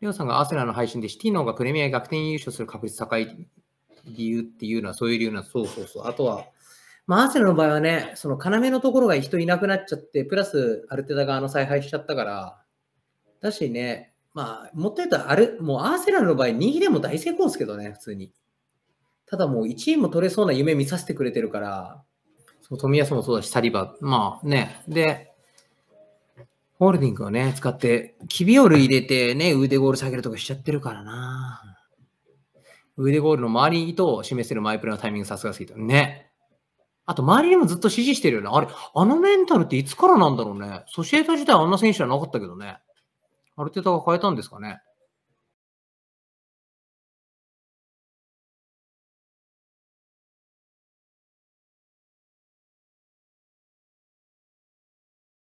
レオさんがアーセナの配信でシティの方がプレミア逆転優勝する確率高い理由っていうのはそういう理由なんです。そうそうそう。あとは、まあ、アーセナの場合はね、その要のところが人いなくなっちゃって、プラスアルテタ側の采配しちゃったから、だしね、まあ、もっと言うとあれ、もうアーセナルの場合、2位でも大成功ですけどね、普通に。ただもう1位も取れそうな夢見させてくれてるから、その富安もそうだし、サリバ、まあね、で、ホールディングをね、使って、キビル入れてね、腕ゴール下げるとかしちゃってるからな。腕ゴールの周りに糸を示せるマイプレのタイミングさすがすぎた。ね。あと、周りにもずっと指示してるよね。あれ、あのメンタルっていつからなんだろうね。ソシエタ自体あんな選手じゃなかったけどね。ある程度変えたんですかね。